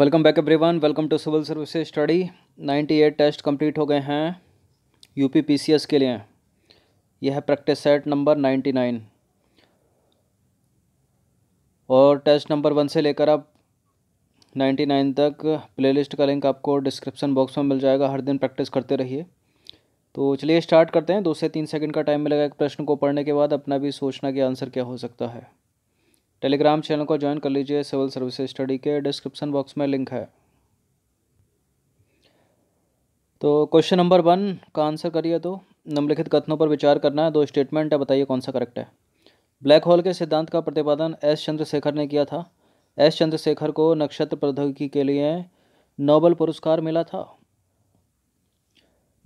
welcome back everyone welcome to civil services study 98 test complete हो गए हैं U P P C S के लिए यह है प्रैक्टिस सेट नंबर 99 और टेस्ट नंबर वन से लेकर नाइन्टी 99 तक प्लेलिस्ट का लिंक आपको डिस्क्रिप्शन बॉक्स में मिल जाएगा हर दिन प्रैक्टिस करते रहिए तो चलिए स्टार्ट करते हैं दो से तीन सेकेंड का टाइम मिलेगा एक प्रश्न को पढ़ने के बाद अपना भी सोचना कि आंसर क्या हो सकता है टेलीग्राम चैनल को ज्वाइन कर लीजिए सिविल सर्विस स्टडी के डिस्क्रिप्शन बॉक्स में लिंक है तो क्वेश्चन नंबर वन का आंसर करिए तो निम्नलिखित कथनों पर विचार करना है दो स्टेटमेंट है बताइए कौन सा करेक्ट है ब्लैक होल के सिद्धांत का प्रतिपादन एस चंद्रशेखर ने किया था एस चंद्रशेखर को नक्षत्र प्रौद्योगिकी के लिए नोबल पुरस्कार मिला था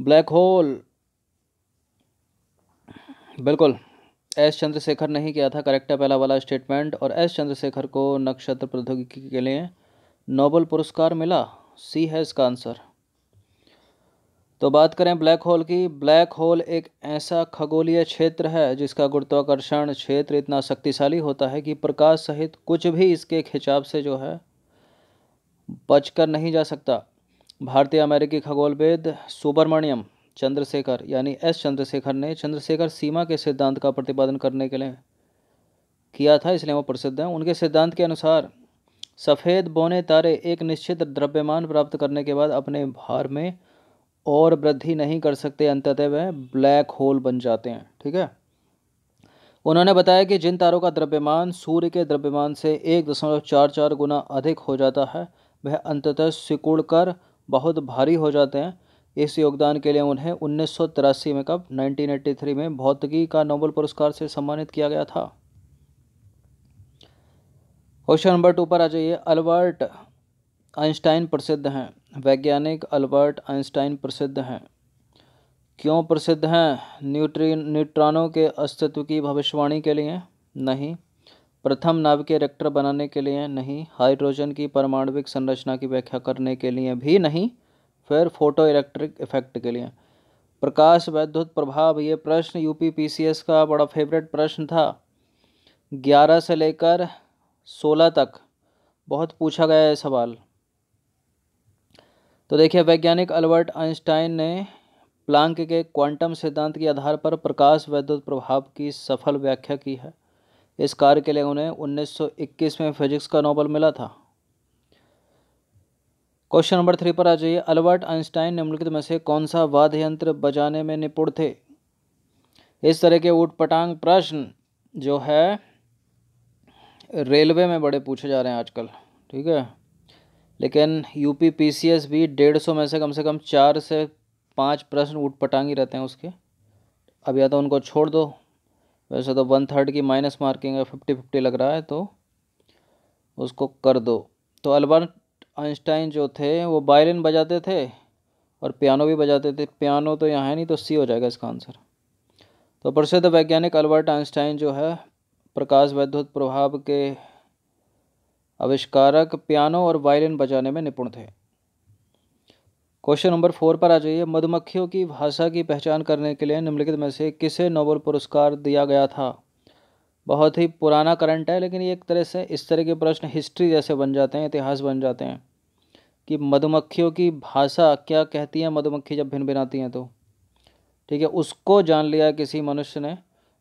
ब्लैक होल बिल्कुल एस चंद्रशेखर ने ही किया था करेक्ट है पहला वाला स्टेटमेंट और एस चंद्रशेखर को नक्षत्र प्रौद्योगिकी के लिए नोबल पुरस्कार मिला सी है इसका आंसर तो बात करें ब्लैक होल की ब्लैक होल एक ऐसा खगोलीय क्षेत्र है जिसका गुरुत्वाकर्षण क्षेत्र इतना शक्तिशाली होता है कि प्रकाश सहित कुछ भी इसके खिंचाव से जो है बचकर नहीं जा सकता भारतीय अमेरिकी खगोलवेद सुब्रमण्यम चंद्रशेखर यानी एस चंद्रशेखर ने चंद्रशेखर सीमा के सिद्धांत का प्रतिपादन करने के लिए किया था इसलिए वो प्रसिद्ध हैं उनके सिद्धांत के अनुसार सफ़ेद बोने तारे एक निश्चित द्रव्यमान प्राप्त करने के बाद अपने भार में और वृद्धि नहीं कर सकते अंततः वह ब्लैक होल बन जाते हैं ठीक है उन्होंने बताया कि जिन तारों का द्रव्यमान सूर्य के द्रव्यमान से एक दशमलव चार चार गुना अधिक हो जाता है वह अंततः सिकुड़ कर बहुत भारी हो जाते हैं इस योगदान के लिए उन्हें उन्नीस में कब 1983 में भौतिकी का नोबल पुरस्कार से सम्मानित किया गया था क्वेश्चन नंबर टू पर आ जाइए अल्बर्ट आइंस्टाइन प्रसिद्ध हैं वैज्ञानिक अल्बर्ट आइंस्टाइन प्रसिद्ध हैं क्यों प्रसिद्ध हैं न्यूट्री न्यूट्रॉनों के अस्तित्व की भविष्यवाणी के लिए नहीं प्रथम नाव के रेक्टर बनाने के लिए नहीं हाइड्रोजन की परमाणुविक संरचना की व्याख्या करने के लिए भी नहीं फिर फोटो इलेक्ट्रिक इफेक्ट के लिए प्रकाश वैद्युत प्रभाव ये प्रश्न यूपीपीसीएस का बड़ा फेवरेट प्रश्न था ग्यारह से लेकर सोलह तक बहुत पूछा गया है सवाल तो देखिए वैज्ञानिक अल्बर्ट आइंस्टाइन ने प्लांक के क्वांटम सिद्धांत के आधार पर प्रकाश वैद्युत प्रभाव की सफल व्याख्या की है इस कार्य के लिए उन्हें 1921 में फिजिक्स का नोबल मिला था क्वेश्चन नंबर थ्री पर आ जाइए अल्बर्ट आइंस्टाइन निम्नलिखित में से कौन सा वाद्य यंत्र बजाने में निपुण थे इस तरह के ऊट पटांग प्रश्न जो है रेलवे में बड़े पूछे जा रहे हैं आजकल ठीक है लेकिन यूपी पीसीएस भी डेढ़ सौ में से कम से कम चार से पाँच प्रश्न ऊट पटांग ही रहते हैं उसके अब या तो उनको छोड़ दो वैसे तो वन थर्ड की माइनस मार्किंग है फिफ्टी फिफ्टी लग रहा है तो उसको कर दो तो अल्बर्ट आइंस्टाइन जो थे वो वायलिन बजाते थे और पियानो भी बजाते थे पियानो तो यहाँ है नहीं तो सी हो जाएगा इसका आंसर तो प्रसिद्ध वैज्ञानिक अल्बर्ट आइंस्टाइन जो है प्रकाश वैद्युत प्रभाव के आविष्कारक पियानो और वायलिन बजाने में निपुण थे क्वेश्चन नंबर फोर पर आ जाइए मधुमक्खियों की भाषा की पहचान करने के लिए निम्नलिखित में से किसे नोबेल पुरस्कार दिया गया था बहुत ही पुराना करंट है लेकिन ये एक तरह से इस तरह के प्रश्न हिस्ट्री जैसे बन जाते हैं इतिहास बन जाते हैं कि मधुमक्खियों की भाषा क्या कहती है मधुमक्खी जब भिन भिनाती हैं तो ठीक है उसको जान लिया किसी मनुष्य ने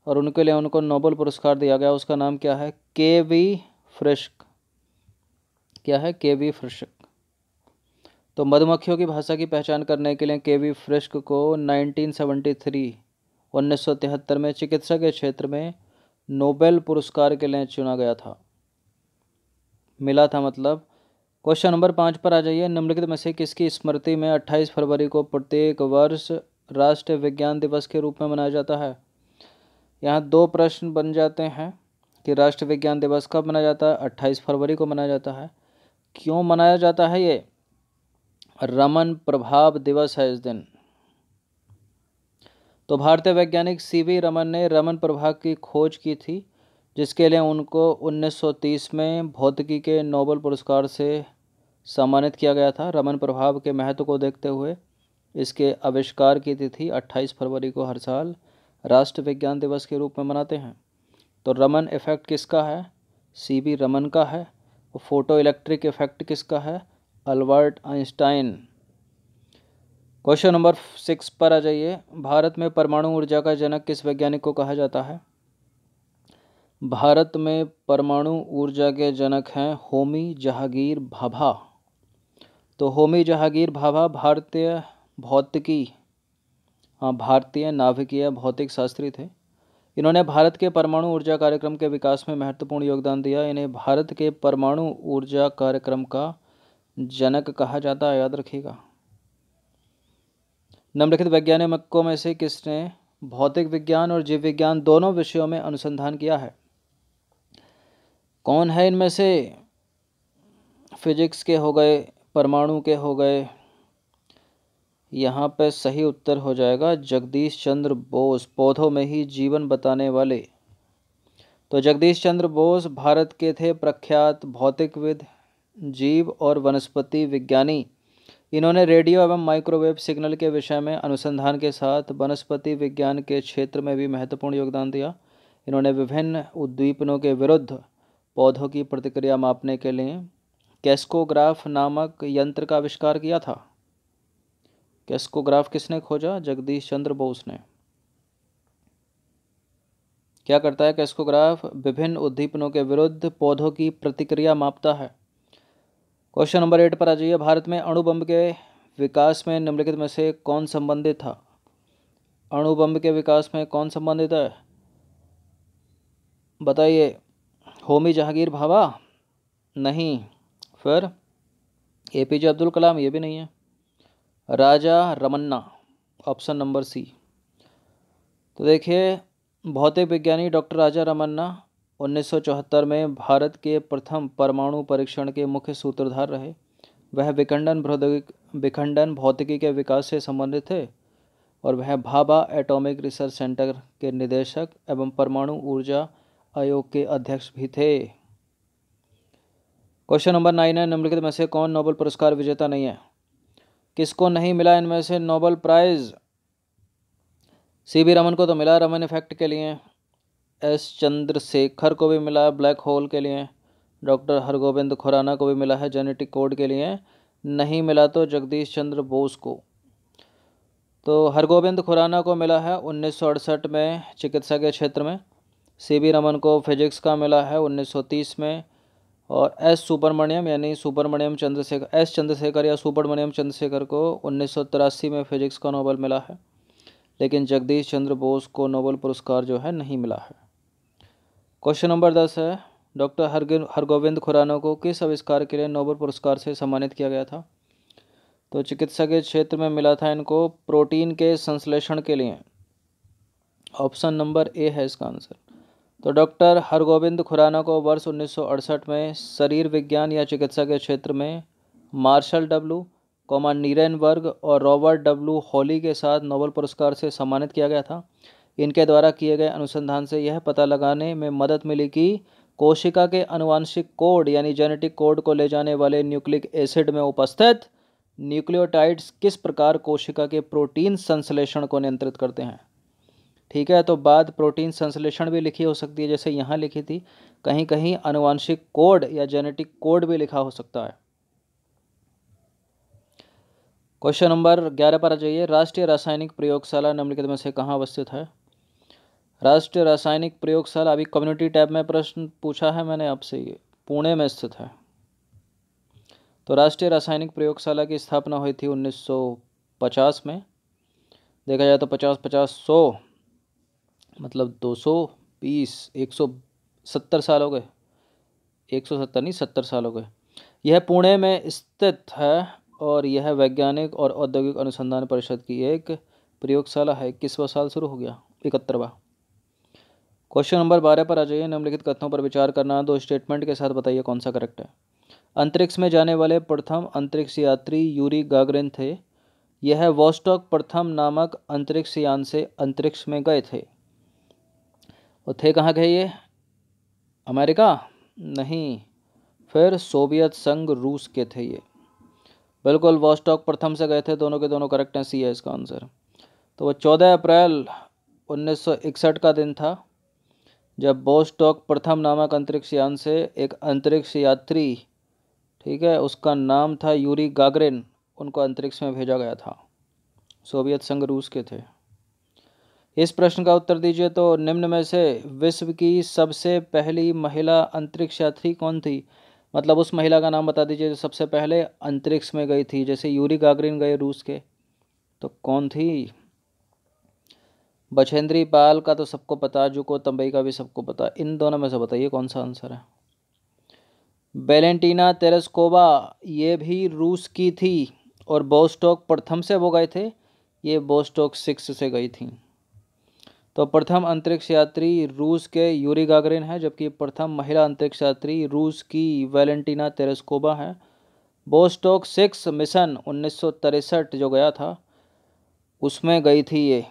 और उनके लिए उनको नोबल पुरस्कार दिया गया उसका नाम क्या है के वी फ्रिश्क क्या है के वी फ्रिश्क तो मधुमक्खियों की भाषा की पहचान करने के लिए के वी फ्रिश्क को 1973 तिहत्तर में चिकित्सा के क्षेत्र में नोबेल पुरस्कार के लिए चुना गया था मिला था मतलब क्वेश्चन नंबर पाँच पर आ जाइए निम्नलिखित में से किसकी स्मृति में 28 फरवरी को प्रत्येक वर्ष राष्ट्रीय विज्ञान दिवस के रूप में मनाया जाता है यहाँ दो प्रश्न बन जाते हैं कि राष्ट्रीय विज्ञान दिवस कब मनाया जाता है अट्ठाईस फरवरी को मनाया जाता है क्यों मनाया जाता है ये रमन प्रभाव दिवस है इस दिन तो भारतीय वैज्ञानिक सी वी रमन ने रमन प्रभाग की खोज की थी जिसके लिए उनको 1930 में भौतिकी के नोबल पुरस्कार से सम्मानित किया गया था रमन प्रभाव के महत्व को देखते हुए इसके आविष्कार की तिथि 28 फरवरी को हर साल राष्ट्र विज्ञान दिवस के रूप में मनाते हैं तो रमन इफ़ेक्ट किसका है सी बी रमन का है फोटो इलेक्ट्रिक इफ़ेक्ट किसका है Albert Einstein question number six पर आ जाइए भारत में परमाणु ऊर्जा का जनक किस वैज्ञानिक को कहा जाता है भारत में परमाणु ऊर्जा के जनक हैं होमी जहांगीर भाभा तो होमी जहांगीर भाभा भारतीय भौतिकी हाँ भारतीय नाभिकीय भौतिक शास्त्री थे इन्होंने भारत के परमाणु ऊर्जा कार्यक्रम के विकास में महत्वपूर्ण योगदान दिया इन्हें भारत के परमाणु ऊर्जा कार्यक्रम का जनक कहा जाता है याद रखिएगा निम्नलिखित वैज्ञानिकों में से किसने भौतिक विज्ञान और जीव विज्ञान दोनों विषयों में अनुसंधान किया है कौन है इनमें से फिजिक्स के हो गए परमाणु के हो गए यहाँ पर सही उत्तर हो जाएगा जगदीश चंद्र बोस पौधों में ही जीवन बताने वाले तो जगदीश चंद्र बोस भारत के थे प्रख्यात भौतिकविद जीव और वनस्पति विज्ञानी इन्होंने रेडियो एवं माइक्रोवेव सिग्नल के विषय में अनुसंधान के साथ वनस्पति विज्ञान के क्षेत्र में भी महत्वपूर्ण योगदान दिया इन्होंने विभिन्न उद्दीपनों के विरुद्ध पौधों की प्रतिक्रिया मापने के लिए कैस्कोग्राफ नामक यंत्र का आविष्कार किया था कैस्कोग्राफ किसने खोजा जगदीश चंद्र बोस ने क्या करता है कैस्कोग्राफ विभिन्न उद्दीपनों के विरुद्ध पौधों की प्रतिक्रिया मापता है क्वेश्चन नंबर एट पर आ जाइए भारत में अणुबम्ब के विकास में निम्नलिखित में से कौन संबंधित था अणुबम्ब के विकास में कौन संबंधित है बताइए होमी जहांगीर भाभा नहीं फिर ए पी जे अब्दुल कलाम ये भी नहीं है Raja Ramanna option number C तो देखिए भौतिक विज्ञानी डॉक्टर राजा रमन्ना 1974 में भारत के प्रथम परमाणु परीक्षण के मुख्य सूत्रधार रहे वह विखंडन प्रौद्योगिक विखंडन भौतिकी के विकास से संबंधित थे और वह भाभा एटॉमिक रिसर्च सेंटर के निदेशक एवं परमाणु ऊर्जा आयोग के अध्यक्ष भी थे क्वेश्चन नंबर नाइन है निम्नलिखित में से कौन नोबल पुरस्कार विजेता नहीं है किसको नहीं मिला इनमें से Nobel prize C B Raman को तो मिला रमन इफेक्ट के लिए एस चंद्रशेखर को भी मिला है ब्लैक होल के लिए डॉक्टर हरगोविंद खुराना को भी मिला है जेनेटिक कोड के लिए नहीं मिला तो जगदीश चंद्र बोस को तो हरगोविंद खुराना को मिला है उन्नीस में चिकित्सा के क्षेत्र में सी रमन को फिजिक्स का मिला है 1930 में और एस सुब्रमण्यम यानी सुब्रमण्यम चंद्रशेखर एस चंद्रशेखर या सुब्रमण्यम चंद्रशेखर को उन्नीस में फिजिक्स का नोबल मिला है लेकिन जगदीश चंद्र बोस को नोबल पुरस्कार जो है नहीं मिला है क्वेश्चन नंबर दस है डॉक्टर हरगिन हरगोविंद खुराना को किस आविष्कार के लिए नोबल पुरस्कार से सम्मानित किया गया था तो चिकित्सा के क्षेत्र में मिला था इनको प्रोटीन के संश्लेषण के लिए ऑप्शन नंबर ए है इसका आंसर तो डॉक्टर हरगोविंद खुराना को वर्ष 1968 में शरीर विज्ञान या चिकित्सा के क्षेत्र में मार्शल डब्लू कॉमा नीरन वर्ग और रॉबर्ट डब्लू होली के साथ नोबल पुरस्कार से सम्मानित किया गया था इनके द्वारा किए गए अनुसंधान से यह पता लगाने में मदद मिली कि कोशिका के अनुवांशिक कोड यानी जेनेटिक कोड को ले जाने वाले न्यूक्लिक एसिड में उपस्थित न्यूक्लियोटाइड्स किस प्रकार कोशिका के प्रोटीन संश्लेषण को नियंत्रित करते हैं ठीक है तो बाद प्रोटीन संश्लेषण भी लिखी हो सकती है जैसे यहाँ लिखी थी कहीं कहीं अनुवांशिक कोड या जेनेटिक कोड भी लिखा हो सकता है क्वेश्चन नंबर ग्यारह पर आ जाइए राष्ट्रीय रासायनिक प्रयोगशाला निम्नलिखित में से कहाँ अवस्थित है राष्ट्रीय रासायनिक प्रयोगशाला अभी कम्युनिटी टैब में प्रश्न पूछा है मैंने आपसे ये पुणे में स्थित है तो राष्ट्रीय रासायनिक प्रयोगशाला की स्थापना हुई थी 1950 में देखा जाए तो 50 50 100 मतलब 220 170 साल हो गए 170 नहीं 70 साल हो गए यह पुणे में स्थित है और यह वैज्ञानिक और औद्योगिक अनुसंधान परिषद की एक प्रयोगशाला है इक्कीसवा साल शुरू हो गया इकहत्तरवा क्वेश्चन नंबर बारह पर आ जाइए निम्नलिखित कथनों पर विचार करना दो स्टेटमेंट के साथ बताइए कौन सा करेक्ट है अंतरिक्ष में जाने वाले प्रथम अंतरिक्ष यात्री यूरी गागरिन थे यह वॉस्टॉक प्रथम नामक अंतरिक्ष यान से अंतरिक्ष में गए थे और थे कहाँ गए ये अमेरिका नहीं फिर सोवियत संघ रूस के थे ये बिल्कुल वॉस्टॉक प्रथम से गए थे दोनों के दोनों करेक्ट हैं सी है इसका आंसर तो वह चौदह अप्रैल 1961 का दिन था जब बोस्टॉक प्रथम नामक अंतरिक्ष यान से एक अंतरिक्ष यात्री ठीक है उसका नाम था यूरी गागरिन उनको अंतरिक्ष में भेजा गया था सोवियत संघ रूस के थे इस प्रश्न का उत्तर दीजिए तो निम्न में से विश्व की सबसे पहली महिला अंतरिक्ष यात्री कौन थी मतलब उस महिला का नाम बता दीजिए जो सबसे पहले अंतरिक्ष में गई थी जैसे यूरी गागरिन गए रूस के तो कौन थी बछेंद्री पाल का तो सबको पता को तंबई का भी सबको पता इन दोनों में से बताइए कौन सा आंसर है वेलेंटीना तेरेस्कोबा ये भी रूस की थी और बोस्टोक प्रथम से वो गए थे ये बोस्टोक सिक्स से गई थी तो प्रथम अंतरिक्ष यात्री रूस के यूरी गागरिन है जबकि प्रथम महिला अंतरिक्ष यात्री रूस की वेलेंटीना तेरेस्कोबा है बोस्टोक सिक्स मिशन उन्नीस जो गया था उसमें गई थी ये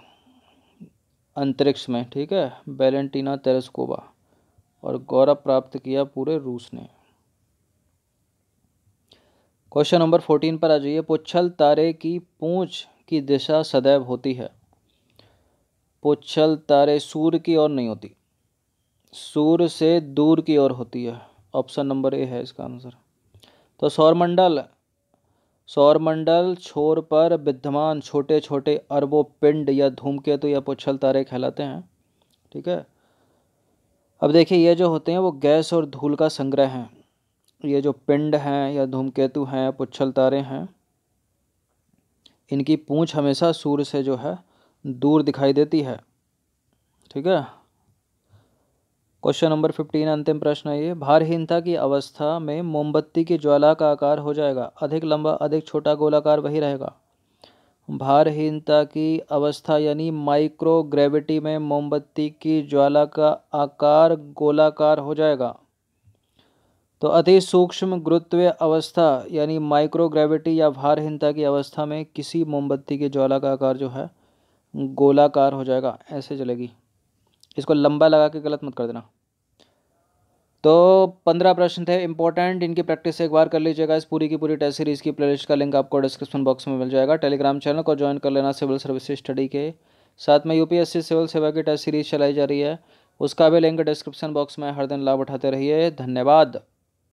अंतरिक्ष में ठीक है वेलेंटीना तेरेस्कोबा और गौरव प्राप्त किया पूरे रूस ने क्वेश्चन नंबर फोर्टीन पर आ जाइए पुच्छल तारे की पूंछ की दिशा सदैव होती है पुच्छल तारे सूर्य की ओर नहीं होती सूर्य से दूर की ओर होती है ऑप्शन नंबर ए है इसका आंसर तो सौरमंडल सौरमंडल छोर पर विद्यमान छोटे छोटे अरबों पिंड या धूमकेतु या पुच्छल तारे कहलाते हैं ठीक है अब देखिए ये जो होते हैं वो गैस और धूल का संग्रह हैं ये जो पिंड हैं या धूमकेतु हैं पुच्छल तारे हैं इनकी पूंछ हमेशा सूर्य से जो है दूर दिखाई देती है ठीक है क्वेश्चन नंबर फिफ्टीन अंतिम प्रश्न है ये भारहीनता की अवस्था में मोमबत्ती की ज्वाला का आकार हो जाएगा अधिक लंबा अधिक छोटा गोलाकार वही रहेगा भारहीनता की अवस्था यानी माइक्रोग्रेविटी में मोमबत्ती की ज्वाला का आकार गोलाकार हो जाएगा तो अति सूक्ष्म गुरुत्व अवस्था यानी माइक्रोग्रेविटी या भारहीनता की अवस्था में किसी मोमबत्ती की ज्वाला का आकार जो है गोलाकार हो जाएगा ऐसे चलेगी इसको लंबा लगा के गलत मत कर देना तो पंद्रह प्रश्न थे इंपॉर्टेंट इनकी प्रैक्टिस एक बार कर लीजिएगा इस पूरी की पूरी टेस्ट सीरीज़ की प्लेलिस्ट का लिंक आपको डिस्क्रिप्शन बॉक्स में मिल जाएगा टेलीग्राम चैनल को ज्वाइन कर लेना सिविल सर्विस स्टडी के साथ में यूपीएससी सिविल सेवा की टेस्ट सीरीज़ चलाई जा रही है उसका भी लिंक डिस्क्रिप्शन बॉक्स में हर दिन लाभ उठाते रहिए धन्यवाद